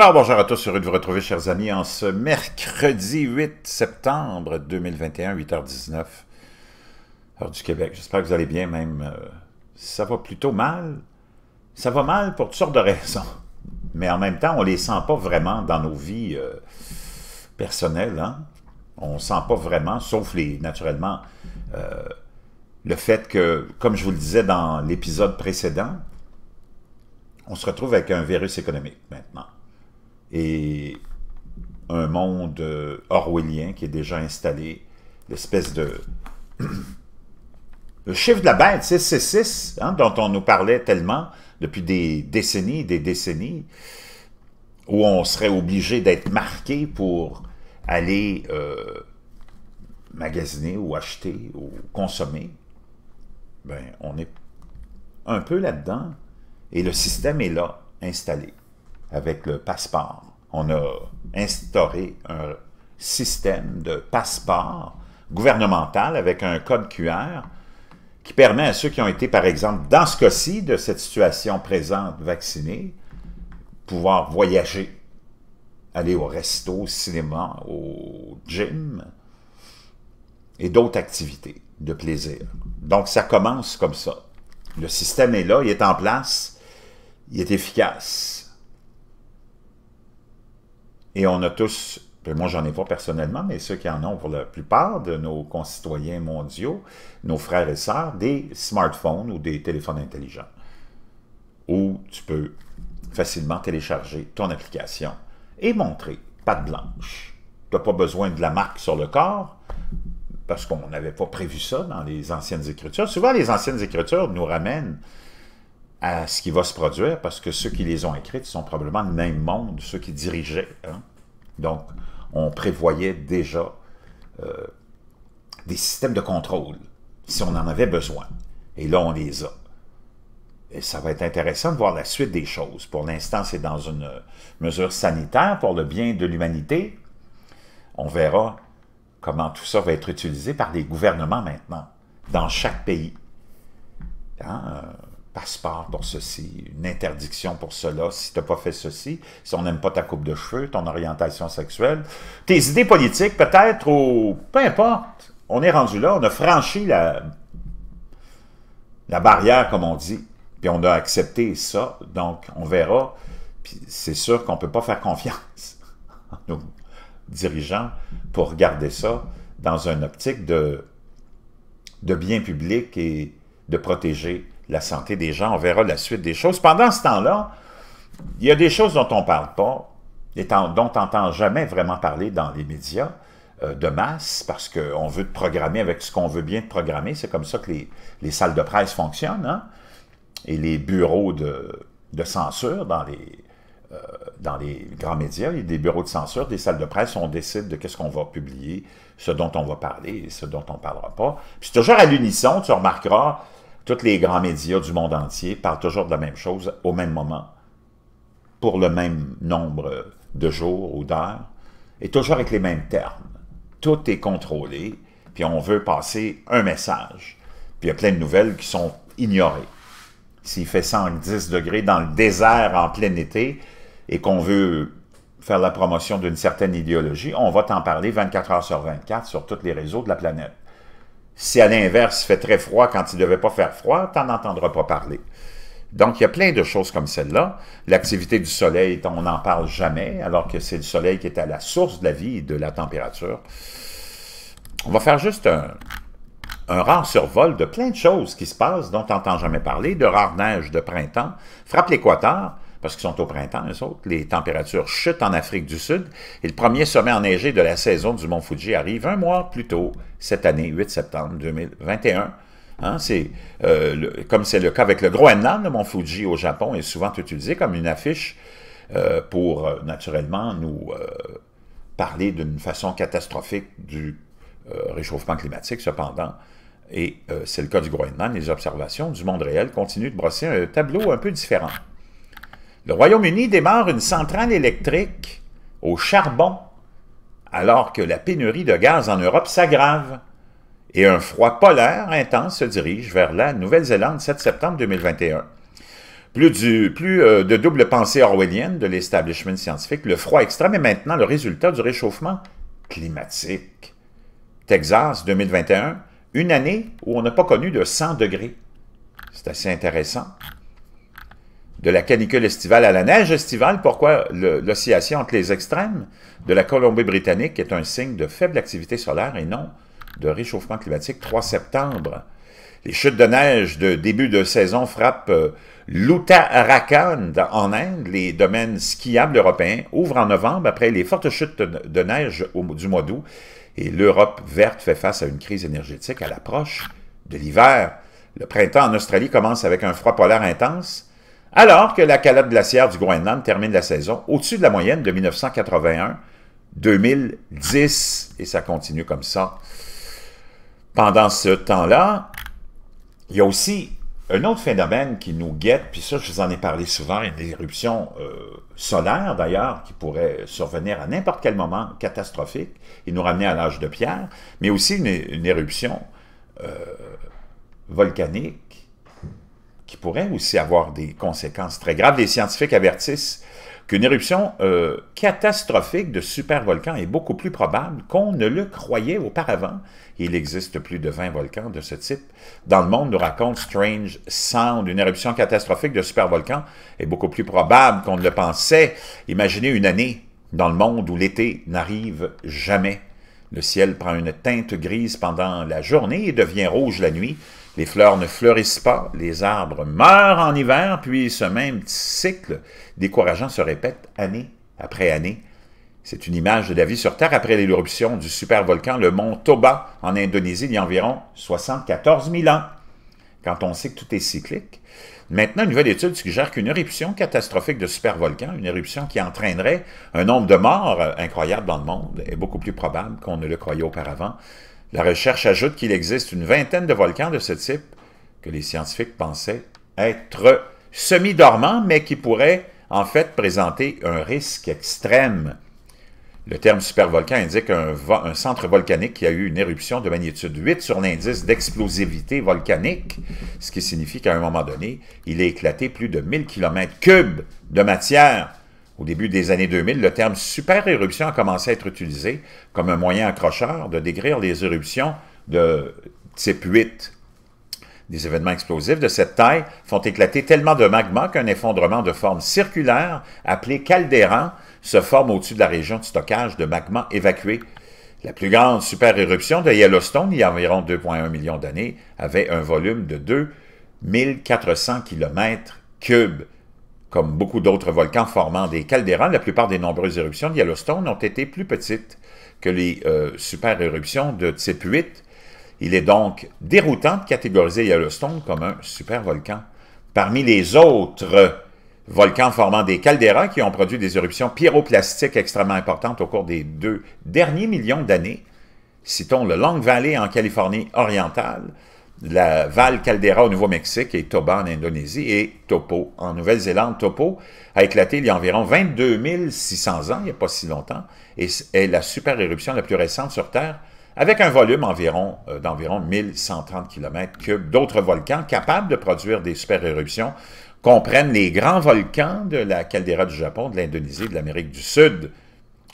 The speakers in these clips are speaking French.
Alors bonjour à tous, heureux de vous retrouver chers amis en ce mercredi 8 septembre 2021, 8h19, heure du Québec. J'espère que vous allez bien, même euh, ça va plutôt mal. Ça va mal pour toutes sortes de raisons, mais en même temps on ne les sent pas vraiment dans nos vies euh, personnelles. Hein? On sent pas vraiment, sauf naturellement euh, le fait que, comme je vous le disais dans l'épisode précédent, on se retrouve avec un virus économique maintenant et un monde euh, orwellien qui est déjà installé, l'espèce de... Le chiffre de la bête, c'est hein, 6 dont on nous parlait tellement depuis des décennies des décennies, où on serait obligé d'être marqué pour aller euh, magasiner ou acheter ou consommer, ben, on est un peu là-dedans et le système est là, installé avec le passeport. On a instauré un système de passeport gouvernemental avec un code QR qui permet à ceux qui ont été, par exemple, dans ce cas-ci, de cette situation présente, vaccinés, pouvoir voyager, aller au resto, au cinéma, au gym et d'autres activités de plaisir. Donc, ça commence comme ça. Le système est là, il est en place, il est efficace. Et on a tous, ben, moi j'en ai pas personnellement, mais ceux qui en ont pour la plupart de nos concitoyens mondiaux, nos frères et sœurs, des smartphones ou des téléphones intelligents, où tu peux facilement télécharger ton application et montrer de blanche. Tu n'as pas besoin de la marque sur le corps, parce qu'on n'avait pas prévu ça dans les anciennes écritures. Souvent, les anciennes écritures nous ramènent à ce qui va se produire, parce que ceux qui les ont écrites sont probablement le même monde, ceux qui dirigeaient. Hein. Donc, on prévoyait déjà euh, des systèmes de contrôle, si on en avait besoin. Et là, on les a. Et ça va être intéressant de voir la suite des choses. Pour l'instant, c'est dans une euh, mesure sanitaire pour le bien de l'humanité. On verra comment tout ça va être utilisé par les gouvernements maintenant, dans chaque pays. Hein? Euh, passeport pour ceci, une interdiction pour cela, si tu n'as pas fait ceci, si on n'aime pas ta coupe de cheveux, ton orientation sexuelle, tes idées politiques peut-être, ou peu importe, on est rendu là, on a franchi la, barrière, comme on dit, puis on a accepté ça, donc on verra, puis c'est sûr qu'on ne peut pas faire confiance à nos dirigeants pour garder ça dans une optique de, de bien public et de protéger la santé des gens. On verra la suite des choses. Pendant ce temps-là, il y a des choses dont on ne parle pas, et dont on n'entend jamais vraiment parler dans les médias euh, de masse, parce qu'on veut te programmer avec ce qu'on veut bien te programmer. C'est comme ça que les, salles de presse fonctionnent, hein. et les bureaux de, censure euh, dans les, grands médias. Il y a des bureaux de censure, des salles de presse, on décide de qu'est-ce qu'on va publier, ce dont on va parler et ce dont on ne parlera pas. Puis c'est toujours à l'unisson, tu remarqueras, tous les grands médias du monde entier parlent toujours de la même chose au même moment, pour le même nombre de jours ou d'heures, et toujours avec les mêmes termes. Tout est contrôlé, puis on veut passer un message. Puis il y a plein de nouvelles qui sont ignorées. S'il fait 110 degrés dans le désert en plein été et qu'on veut faire la promotion d'une certaine idéologie, on va t'en parler 24 heures sur 24 sur tous les réseaux de la planète. Si à l'inverse, il fait très froid quand il ne devait pas faire froid, tu n'en entendras pas parler. Donc, il y a plein de choses comme celle-là. L'activité du soleil, on n'en parle jamais, alors que c'est le soleil qui est à la source de la vie et de la température. On va faire juste un, un rare survol de plein de choses qui se passent dont on n'entend jamais parler, de rares neiges de printemps, frappe l'équateur, parce qu'ils sont au printemps, les autres, les températures chutent en Afrique du Sud et le premier sommet enneigé de la saison du mont Fuji arrive un mois plus tôt cette année, 8 septembre 2021. Hein, c'est, euh, comme c'est le cas avec le Groenland, le mont Fuji au Japon est souvent utilisé comme une affiche euh, pour euh, naturellement nous parler d'une façon catastrophique du réchauffement climatique. Cependant, et c'est le cas du Groenland, les observations du monde réel continuent de brosser un tableau un peu différent. Le Royaume-Uni démarre une centrale électrique au charbon, alors que la pénurie de gaz en Europe s'aggrave et un froid polaire intense se dirige vers la Nouvelle-Zélande 7 septembre 2021. Plus, euh, de double pensée orwellienne de l'establishment scientifique, le froid extrême est maintenant le résultat du réchauffement climatique. Texas 2021, une année où on n'a pas connu de 100 degrés. C'est assez intéressant de la canicule estivale à la neige estivale. Pourquoi l'oscillation entre les extrêmes de la Colombie-Britannique est un signe de faible activité solaire et non de réchauffement climatique 3 septembre. Les chutes de neige de début de saison frappent lutah l'Uttarakhand en Inde. Les domaines skiables européens ouvrent en novembre après les fortes chutes de neige du mois d'août et l'Europe verte fait face à une crise énergétique à l'approche de l'hiver. Le printemps en Australie commence avec un froid polaire intense alors que la calotte glaciaire du Groenland termine la saison au-dessus de la moyenne de 1981, 2010, et ça continue comme ça. Pendant ce temps-là, il y a aussi un autre phénomène qui nous guette, puis ça, je vous en ai parlé souvent, une éruption euh, solaire d'ailleurs, qui pourrait survenir à n'importe quel moment catastrophique et nous ramener à l'âge de pierre, mais aussi une, éruption euh, volcanique qui pourrait aussi avoir des conséquences très graves. Les scientifiques avertissent qu'une éruption euh, catastrophique de supervolcans est beaucoup plus probable qu'on ne le croyait auparavant. Il existe plus de 20 volcans de ce type. Dans le monde, nous raconte Strange Sound, une éruption catastrophique de supervolcans est beaucoup plus probable qu'on ne le pensait. Imaginez une année dans le monde où l'été n'arrive jamais. Le ciel prend une teinte grise pendant la journée et devient rouge la nuit. Les fleurs ne fleurissent pas, les arbres meurent en hiver, puis ce même cycle décourageant se répète année après année. C'est une image de la vie sur Terre après l'éruption du supervolcan, le mont Toba, en Indonésie, il y a environ 74 000 ans. Quand on sait que tout est cyclique. Maintenant, une nouvelle étude suggère qu'une éruption catastrophique de supervolcan, une éruption qui entraînerait un nombre de morts euh, incroyable dans le monde, est beaucoup plus probable qu'on ne le croyait auparavant. La recherche ajoute qu'il existe une vingtaine de volcans de ce type que les scientifiques pensaient être semi-dormants, mais qui pourraient en fait présenter un risque extrême. Le terme supervolcan indique un, centre volcanique qui a eu une éruption de magnitude 8 sur l'indice d'explosivité volcanique, ce qui signifie qu'à un moment donné, il a éclaté plus de 1000 km3 de matière au début des années 2000, le terme super-éruption a commencé à être utilisé comme un moyen accrocheur de décrire les éruptions de type 8. Des événements explosifs de cette taille font éclater tellement de magma qu'un effondrement de forme circulaire, appelé caldéran, se forme au-dessus de la région de stockage de magma évacué. La plus grande super-éruption de Yellowstone, il y a environ 2,1 millions d'années, avait un volume de 2 km cubes. Comme beaucoup d'autres volcans formant des caldérans, la plupart des nombreuses éruptions de Yellowstone ont été plus petites que les euh, super-éruptions de type 8. Il est donc déroutant de catégoriser Yellowstone comme un super-volcan. Parmi les autres volcans formant des caldéras qui ont produit des éruptions pyroplastiques extrêmement importantes au cours des deux derniers millions d'années, citons le Long Valley en Californie orientale, la Val Caldera au Nouveau-Mexique et Toba en Indonésie et Topo en Nouvelle-Zélande. Topo a éclaté il y a environ 22 600 ans, il n'y a pas si longtemps, et est la super éruption la plus récente sur Terre, avec un volume euh, d'environ 1130 km3. D'autres volcans capables de produire des super éruptions comprennent les grands volcans de la caldeira du Japon, de l'Indonésie, de l'Amérique du Sud.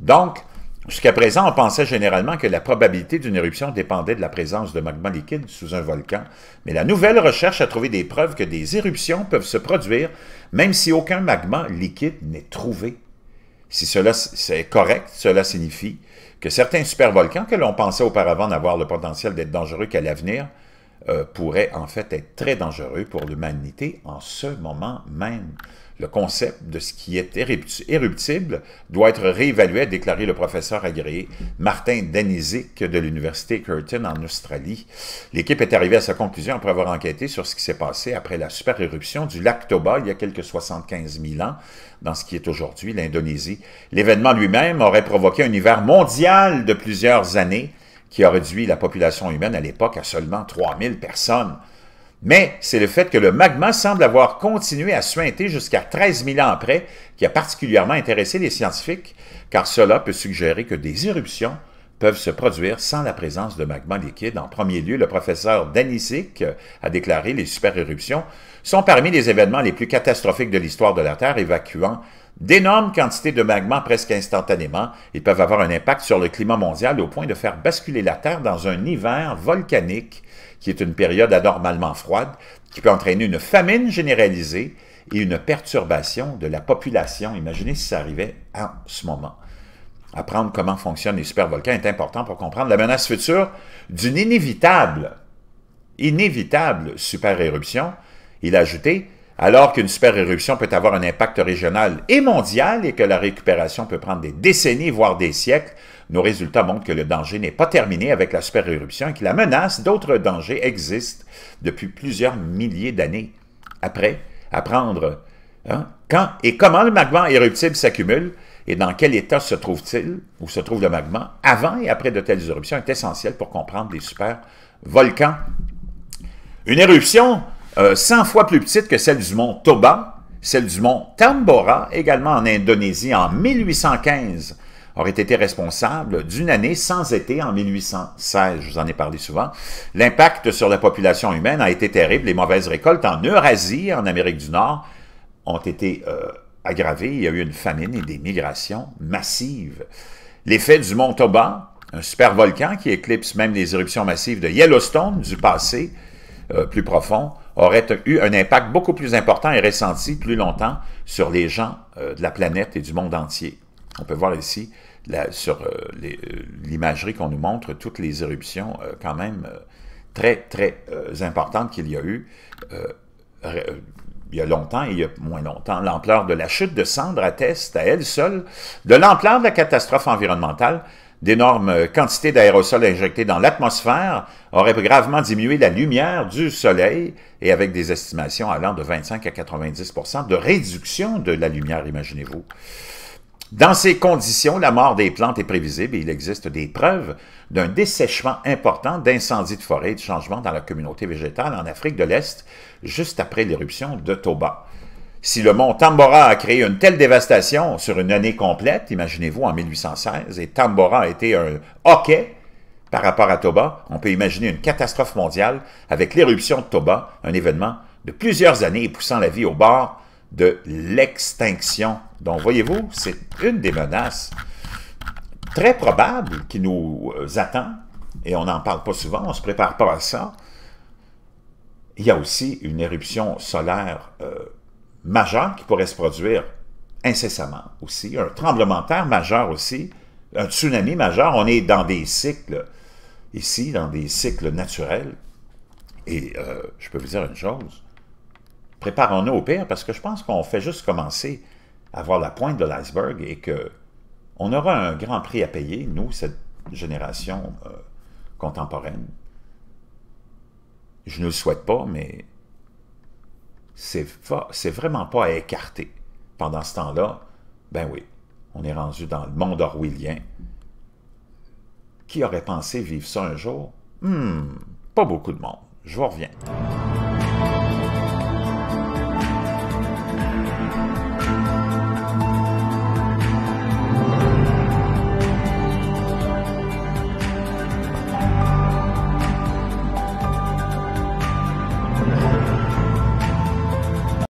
Donc, Jusqu'à présent, on pensait généralement que la probabilité d'une éruption dépendait de la présence de magma liquide sous un volcan, mais la nouvelle recherche a trouvé des preuves que des éruptions peuvent se produire même si aucun magma liquide n'est trouvé. Si cela est correct, cela signifie que certains supervolcans que l'on pensait auparavant n'avoir le potentiel d'être dangereux qu'à l'avenir euh, pourraient en fait être très dangereux pour l'humanité en ce moment même. Le concept de ce qui est éruptible doit être réévalué, a déclaré le professeur agréé Martin Danizik de l'Université Curtin en Australie. L'équipe est arrivée à sa conclusion après avoir enquêté sur ce qui s'est passé après la super éruption du lac Toba il y a quelques 75 000 ans dans ce qui est aujourd'hui l'Indonésie. L'événement lui-même aurait provoqué un hiver mondial de plusieurs années qui a réduit la population humaine à l'époque à seulement 3000 personnes mais c'est le fait que le magma semble avoir continué à suinter jusqu'à 13 000 ans après, qui a particulièrement intéressé les scientifiques, car cela peut suggérer que des éruptions peuvent se produire sans la présence de magma liquide. En premier lieu, le professeur Danisik a déclaré les super-éruptions sont parmi les événements les plus catastrophiques de l'histoire de la Terre, évacuant d'énormes quantités de magma presque instantanément. Ils peuvent avoir un impact sur le climat mondial au point de faire basculer la Terre dans un hiver volcanique qui est une période anormalement froide, qui peut entraîner une famine généralisée et une perturbation de la population. Imaginez si ça arrivait en ce moment. Apprendre comment fonctionnent les supervolcans est important pour comprendre la menace future d'une inévitable, inévitable super-éruption. Il a ajouté, alors qu'une super-éruption peut avoir un impact régional et mondial et que la récupération peut prendre des décennies, voire des siècles, nos résultats montrent que le danger n'est pas terminé avec la super-éruption et que la menace d'autres dangers existe depuis plusieurs milliers d'années. Après, apprendre hein, quand et comment le magma éruptible s'accumule et dans quel état se trouve-t-il, ou se trouve le magma, avant et après de telles éruptions est essentiel pour comprendre les super-volcans. Une éruption 100 euh, fois plus petite que celle du mont Toba, celle du mont Tambora, également en Indonésie en 1815, aurait été responsable d'une année sans été en 1816. Je vous en ai parlé souvent. L'impact sur la population humaine a été terrible. Les mauvaises récoltes en Eurasie, en Amérique du Nord, ont été euh, aggravées. Il y a eu une famine et des migrations massives. L'effet du mont Toba, un volcan qui éclipse même les éruptions massives de Yellowstone du passé, euh, plus profond, aurait eu un impact beaucoup plus important et ressenti plus longtemps sur les gens euh, de la planète et du monde entier. On peut voir ici, sur euh, euh, l'imagerie qu'on nous montre, toutes les éruptions euh, quand même très, très importantes qu'il y a eu il y a longtemps et il y a moins longtemps. L'ampleur de la chute de cendres atteste à elle seule de l'ampleur de la catastrophe environnementale. D'énormes quantités d'aérosols injectés dans l'atmosphère auraient gravement diminué la lumière du soleil et avec des estimations allant de 25 à 90 de réduction de la lumière, imaginez-vous. Dans ces conditions, la mort des plantes est prévisible et il existe des preuves d'un dessèchement important d'incendies de forêt et de changements dans la communauté végétale en Afrique de l'Est juste après l'éruption de Toba. Si le mont Tambora a créé une telle dévastation sur une année complète, imaginez-vous en 1816, et Tambora a été un hockey par rapport à Toba, on peut imaginer une catastrophe mondiale avec l'éruption de Toba, un événement de plusieurs années poussant la vie au bord de l'extinction donc, voyez-vous, c'est une des menaces très probables qui nous euh, attend, et on n'en parle pas souvent, on ne se prépare pas à ça. Il y a aussi une éruption solaire euh, majeure qui pourrait se produire incessamment aussi, un tremblement de terre majeur aussi, un tsunami majeur. On est dans des cycles, ici, dans des cycles naturels. Et euh, je peux vous dire une chose, préparons-nous au pire parce que je pense qu'on fait juste commencer avoir la pointe de l'iceberg et que on aura un grand prix à payer, nous, cette génération euh, contemporaine. Je ne le souhaite pas, mais c'est vraiment pas à écarter. Pendant ce temps-là, ben oui, on est rendu dans le monde orwellien. Qui aurait pensé vivre ça un jour? Hmm, pas beaucoup de monde. Je vous reviens.